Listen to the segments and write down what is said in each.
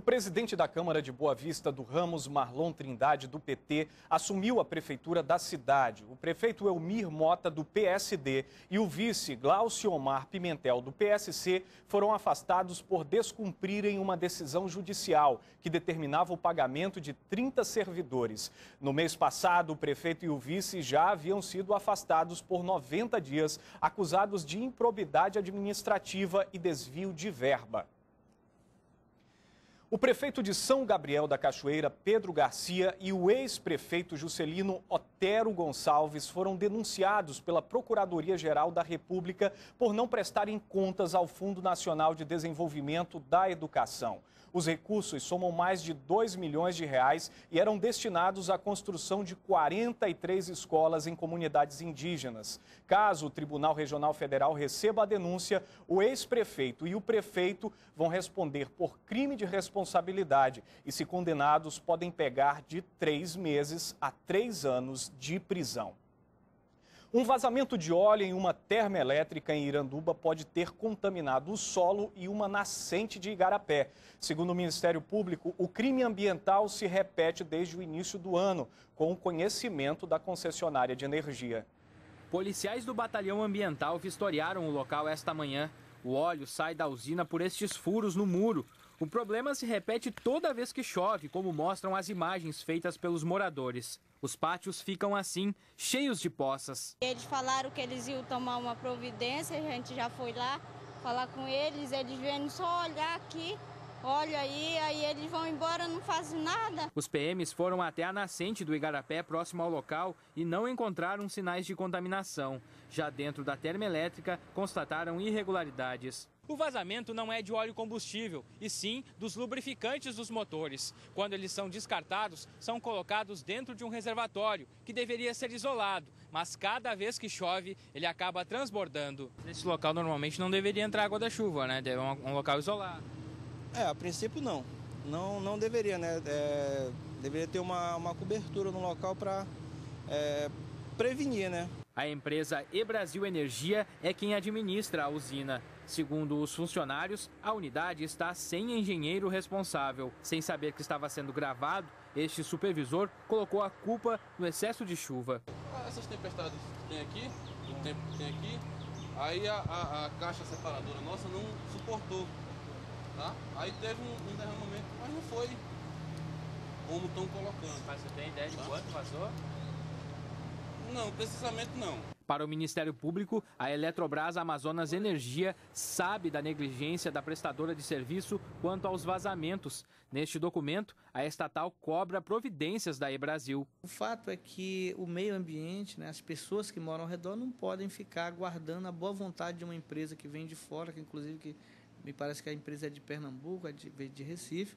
O presidente da Câmara de Boa Vista do Ramos, Marlon Trindade, do PT, assumiu a prefeitura da cidade. O prefeito Elmir Mota, do PSD, e o vice Glaucio Omar Pimentel, do PSC, foram afastados por descumprirem uma decisão judicial que determinava o pagamento de 30 servidores. No mês passado, o prefeito e o vice já haviam sido afastados por 90 dias, acusados de improbidade administrativa e desvio de verba. O prefeito de São Gabriel da Cachoeira, Pedro Garcia, e o ex-prefeito Juscelino Otero Gonçalves foram denunciados pela Procuradoria-Geral da República por não prestarem contas ao Fundo Nacional de Desenvolvimento da Educação. Os recursos somam mais de 2 milhões de reais e eram destinados à construção de 43 escolas em comunidades indígenas. Caso o Tribunal Regional Federal receba a denúncia, o ex-prefeito e o prefeito vão responder por crime de responsabilidade responsabilidade e, se condenados, podem pegar de três meses a três anos de prisão. Um vazamento de óleo em uma termoelétrica em Iranduba pode ter contaminado o solo e uma nascente de igarapé. Segundo o Ministério Público, o crime ambiental se repete desde o início do ano, com o conhecimento da concessionária de energia. Policiais do Batalhão Ambiental vistoriaram o local esta manhã. O óleo sai da usina por estes furos no muro, o problema se repete toda vez que chove, como mostram as imagens feitas pelos moradores. Os pátios ficam assim, cheios de poças. Eles falaram que eles iam tomar uma providência, a gente já foi lá falar com eles, eles vieram só olhar aqui olha aí, aí eles vão embora, não fazem nada. Os PMs foram até a nascente do Igarapé, próximo ao local, e não encontraram sinais de contaminação. Já dentro da termoelétrica, constataram irregularidades. O vazamento não é de óleo combustível, e sim dos lubrificantes dos motores. Quando eles são descartados, são colocados dentro de um reservatório que deveria ser isolado, mas cada vez que chove, ele acaba transbordando. Nesse local normalmente não deveria entrar água da chuva, né? É um local isolado. É, a princípio não. Não, não deveria, né? É, deveria ter uma, uma cobertura no local para é, prevenir, né? A empresa E-Brasil Energia é quem administra a usina. Segundo os funcionários, a unidade está sem engenheiro responsável. Sem saber que estava sendo gravado, este supervisor colocou a culpa no excesso de chuva. Ah, essas tempestades que tem aqui, o tempo que tem aqui, aí a, a, a caixa separadora nossa não suportou Tá? Aí teve um, um derramamento, mas não foi como estão colocando. Mas você tem ideia de tá? quanto vazou? Não, precisamente não. Para o Ministério Público, a Eletrobras Amazonas Energia sabe da negligência da prestadora de serviço quanto aos vazamentos. Neste documento, a estatal cobra providências da E-Brasil. O fato é que o meio ambiente, né, as pessoas que moram ao redor, não podem ficar aguardando a boa vontade de uma empresa que vem de fora, que inclusive que me parece que a empresa é de Pernambuco, é de, de Recife,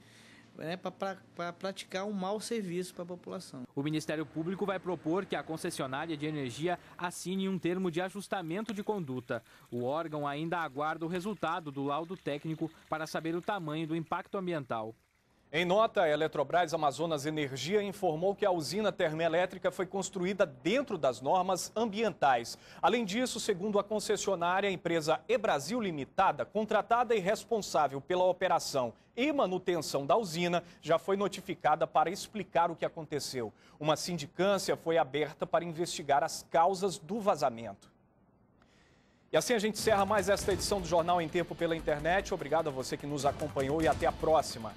né, para praticar um mau serviço para a população. O Ministério Público vai propor que a concessionária de energia assine um termo de ajustamento de conduta. O órgão ainda aguarda o resultado do laudo técnico para saber o tamanho do impacto ambiental. Em nota, a Eletrobras Amazonas Energia informou que a usina termoelétrica foi construída dentro das normas ambientais. Além disso, segundo a concessionária, a empresa E-Brasil Limitada, contratada e responsável pela operação e manutenção da usina, já foi notificada para explicar o que aconteceu. Uma sindicância foi aberta para investigar as causas do vazamento. E assim a gente encerra mais esta edição do Jornal em Tempo pela Internet. Obrigado a você que nos acompanhou e até a próxima.